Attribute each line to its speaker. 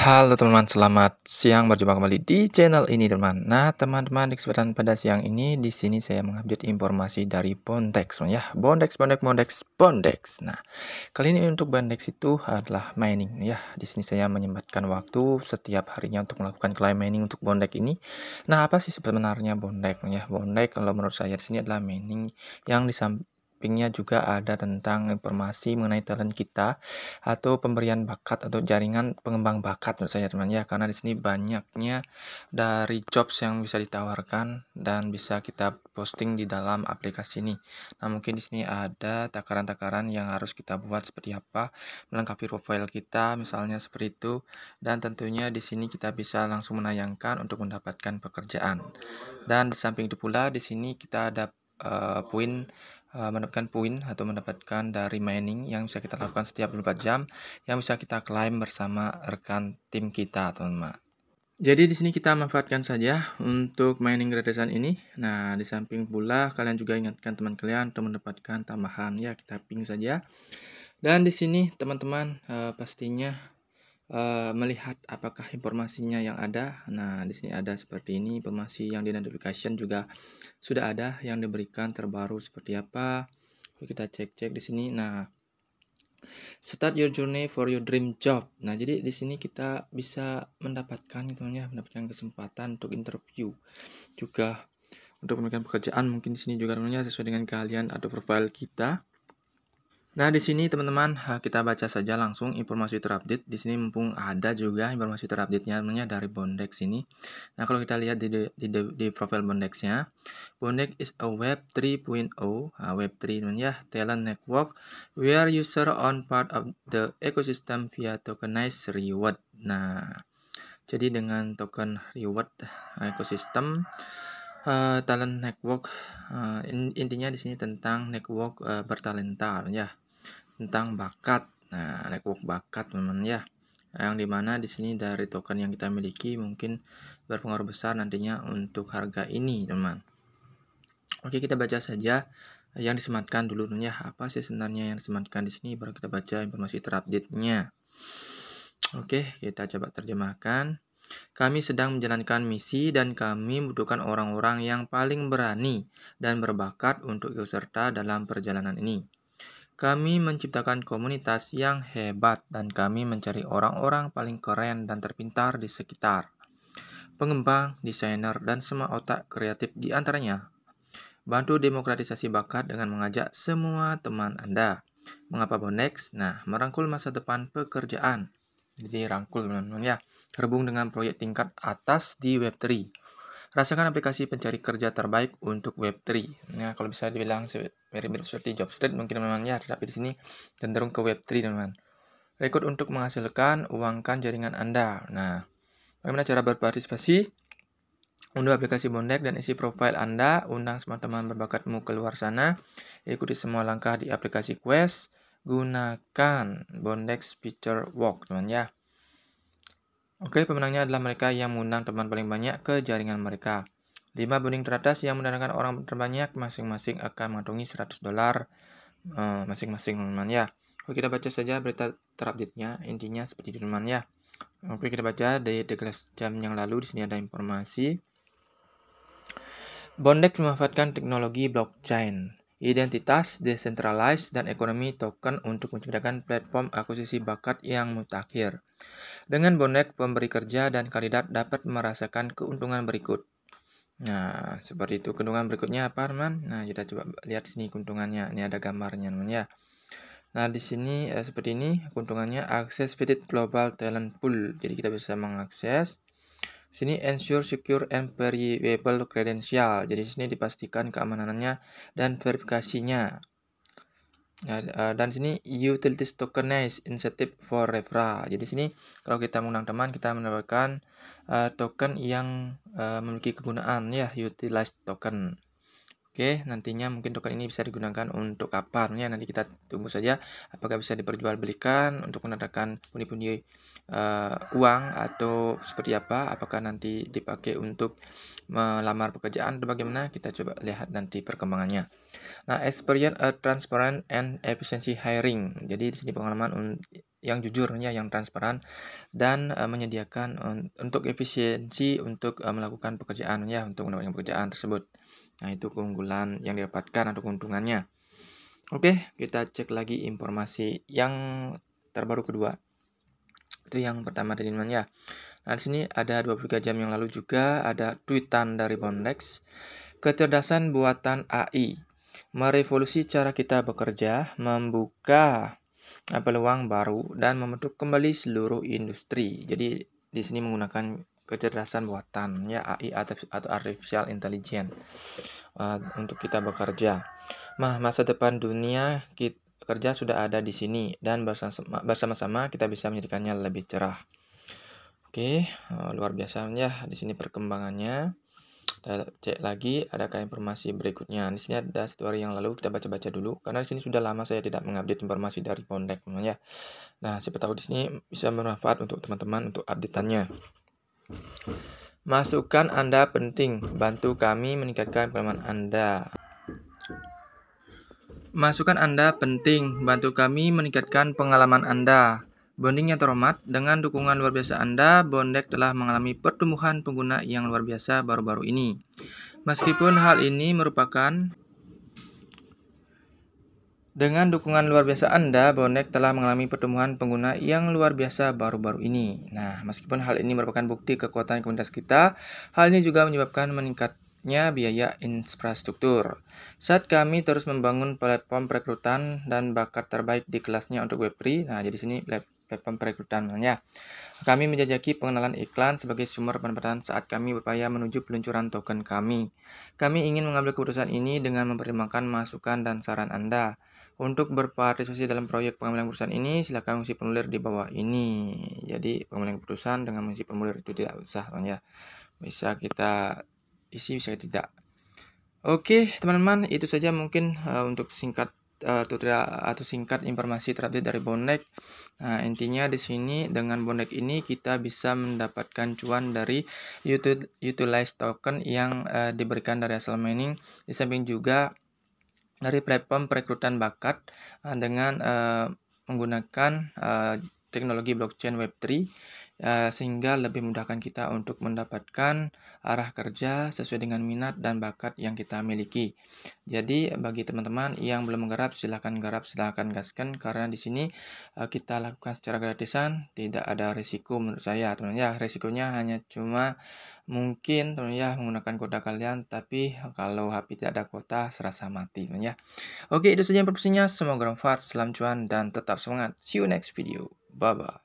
Speaker 1: Halo teman-teman, selamat siang berjumpa kembali di channel ini teman-teman. Nah teman-teman di kesempatan pada siang ini di sini saya mengupdate informasi dari Bondex ya. Bondex, Bondex, Bondex, Bondex. Nah kali ini untuk Bondex itu adalah mining ya. Di sini saya menyempatkan waktu setiap harinya untuk melakukan clay mining untuk Bondex ini. Nah apa sih sebenarnya Bondex ya? Bondex kalau menurut saya di sini adalah mining yang disampaikan sampingnya juga ada tentang informasi mengenai talent kita atau pemberian bakat atau jaringan pengembang bakat menurut saya teman ya karena di sini banyaknya dari jobs yang bisa ditawarkan dan bisa kita posting di dalam aplikasi ini. Nah mungkin di sini ada takaran-takaran yang harus kita buat seperti apa melengkapi profile kita misalnya seperti itu dan tentunya di sini kita bisa langsung menayangkan untuk mendapatkan pekerjaan. Dan di samping itu pula di sini kita ada uh, poin Eh, mendapatkan poin atau mendapatkan dari mining yang bisa kita lakukan setiap 24 jam yang bisa kita klaim bersama rekan tim kita teman-teman. Jadi di sini kita manfaatkan saja untuk mining gratisan ini. Nah, di samping pula kalian juga ingatkan teman kalian untuk mendapatkan tambahan ya kita ping saja. Dan di sini teman-teman eh, pastinya Eh, melihat apakah informasinya yang ada. Nah, di sini ada seperti ini informasi yang di notification juga sudah ada yang diberikan terbaru seperti apa. kita cek-cek di sini. Nah, start your journey for your dream job. Nah, jadi di sini kita bisa mendapatkan tentunya gitu mendapatkan kesempatan untuk interview juga untuk memberikan pekerjaan mungkin di sini juga namanya sesuai dengan kalian atau profile kita. Nah, di sini teman-teman kita baca saja langsung informasi terupdate. Di sini mumpung ada juga informasi terupdate-nya namanya dari Bondex ini. Nah, kalau kita lihat di di, di, di profil Bondex-nya, Bondex is a web 3.0, web 3 namanya talent network where user on part of the ecosystem via tokenized reward. Nah, jadi dengan token reward ekosistem uh, talent network uh, in, intinya di sini tentang network uh, eh, bertalenta ya tentang bakat nah network bakat teman ya yang dimana di sini dari token yang kita miliki mungkin berpengaruh besar nantinya untuk harga ini teman oke kita baca saja yang disematkan dulu ya apa sih sebenarnya yang disematkan di sini baru kita baca informasi terupdate nya oke kita coba terjemahkan kami sedang menjalankan misi dan kami membutuhkan orang-orang yang paling berani dan berbakat untuk ikut serta dalam perjalanan ini. Kami menciptakan komunitas yang hebat dan kami mencari orang-orang paling keren dan terpintar di sekitar. Pengembang, desainer, dan semua otak kreatif di antaranya. Bantu demokratisasi bakat dengan mengajak semua teman Anda. Mengapa Bonex? Nah, merangkul masa depan pekerjaan jadi rangkul teman-teman ya. Terhubung dengan proyek tingkat atas di Web3. Rasakan aplikasi pencari kerja terbaik untuk Web3. Nah, kalau bisa dibilang mirip-mirip seperti Jobstreet mungkin teman-teman ya, tetapi di sini cenderung ke Web3 teman-teman. Rekod untuk menghasilkan, uangkan jaringan Anda. Nah, bagaimana cara berpartisipasi? Unduh aplikasi Bondek dan isi profil Anda, undang semua teman berbakatmu keluar sana, ikuti semua langkah di aplikasi Quest, gunakan Bondex Picture Walk, teman ya. Oke, pemenangnya adalah mereka yang mengundang teman paling banyak ke jaringan mereka. Lima banding teratas yang mendatangkan orang terbanyak masing-masing akan mengantungi 100 dolar uh, masing-masing teman ya. Oke, kita baca saja berita terupdate-nya. Intinya seperti itu teman ya. Oke, kita baca dari 13 jam yang lalu di sini ada informasi. Bondex memanfaatkan teknologi blockchain identitas, decentralized, dan ekonomi token untuk menciptakan platform akuisisi bakat yang mutakhir. Dengan bonek, pemberi kerja dan kandidat dapat merasakan keuntungan berikut. Nah, seperti itu keuntungan berikutnya apa, teman? Nah, kita coba lihat sini keuntungannya. Ini ada gambarnya, teman ya. Nah, di sini eh, seperti ini keuntungannya akses fitted global talent pool. Jadi kita bisa mengakses Sini ensure secure and verifiable credential. Jadi sini dipastikan keamanannya dan verifikasinya. Ya, e, dan sini utilities tokenized incentive for referral. Jadi sini kalau kita mengundang teman kita mendapatkan uh, token yang uh, memiliki kegunaan ya utilize token. Oke, nantinya mungkin token ini bisa digunakan untuk apa? Ya, nanti kita tunggu saja apakah bisa diperjualbelikan untuk menandakan pundi-pundi uh, uang atau seperti apa? Apakah nanti dipakai untuk melamar pekerjaan atau bagaimana? Kita coba lihat nanti perkembangannya. Nah, experience a eh, transparent and efficiency hiring. Jadi di sini pengalaman yang jujurnya yang transparan dan uh, menyediakan un untuk efisiensi untuk uh, melakukan pekerjaan ya, untuk mendapatkan pekerjaan tersebut. Nah, itu keunggulan yang didapatkan atau keuntungannya. Oke, kita cek lagi informasi yang terbaru kedua. Itu yang pertama dari Iman ya. Nah, di sini ada 23 jam yang lalu juga ada tweetan dari Bondex. Kecerdasan buatan AI merevolusi cara kita bekerja, membuka eh, peluang baru dan membentuk kembali seluruh industri. Jadi di sini menggunakan kecerdasan buatan ya AI atau artificial intelligence uh, untuk kita bekerja. Nah, masa depan dunia kita, kerja sudah ada di sini dan bersama-sama kita bisa menjadikannya lebih cerah. Oke, uh, luar biasa ya di sini perkembangannya. Kita cek lagi adakah informasi berikutnya. Di sini ada satu hari yang lalu kita baca-baca dulu karena di sini sudah lama saya tidak mengupdate informasi dari Pondek ya. Nah, siapa tahu di sini bisa bermanfaat untuk teman-teman untuk updateannya. Masukan Anda penting, bantu kami meningkatkan pengalaman Anda. Masukan Anda penting, bantu kami meningkatkan pengalaman Anda. Bonding yang terhormat, dengan dukungan luar biasa Anda, Bondek telah mengalami pertumbuhan pengguna yang luar biasa baru-baru ini. Meskipun hal ini merupakan dengan dukungan luar biasa Anda, Bonek telah mengalami pertumbuhan pengguna yang luar biasa baru-baru ini. Nah, meskipun hal ini merupakan bukti kekuatan komunitas kita, hal ini juga menyebabkan meningkatnya biaya infrastruktur. Saat kami terus membangun platform perekrutan dan bakat terbaik di kelasnya untuk Web3, nah jadi sini platform perekrutannya. Kami menjajaki pengenalan iklan sebagai sumber pendapatan saat kami berupaya menuju peluncuran token kami. Kami ingin mengambil keputusan ini dengan mempertimbangkan masukan dan saran Anda. Untuk berpartisipasi dalam proyek pengambilan keputusan ini, silakan mengisi formulir di bawah ini. Jadi, pengambilan keputusan dengan mengisi formulir itu tidak usah, ya. Bisa kita isi, bisa tidak. Oke, teman-teman, itu saja mungkin uh, untuk singkat uh, tutorial atau singkat informasi terupdate dari bonek. Nah, intinya di sini dengan bonek ini kita bisa mendapatkan cuan dari YouTube utilize token yang uh, diberikan dari hasil mining. Di samping juga dari platform perekrutan bakat uh, dengan uh, menggunakan uh, teknologi blockchain Web3 eh, sehingga lebih mudahkan kita untuk mendapatkan arah kerja sesuai dengan minat dan bakat yang kita miliki. Jadi bagi teman-teman yang belum menggarap silahkan garap silahkan gaskan karena di sini eh, kita lakukan secara gratisan tidak ada resiko menurut saya teman ya resikonya hanya cuma mungkin teman ya menggunakan kuota kalian tapi kalau HP tidak ada kuota serasa mati teman ya. Oke itu saja informasinya semoga bermanfaat, selamat cuan dan tetap semangat. See you next video. Bye bye.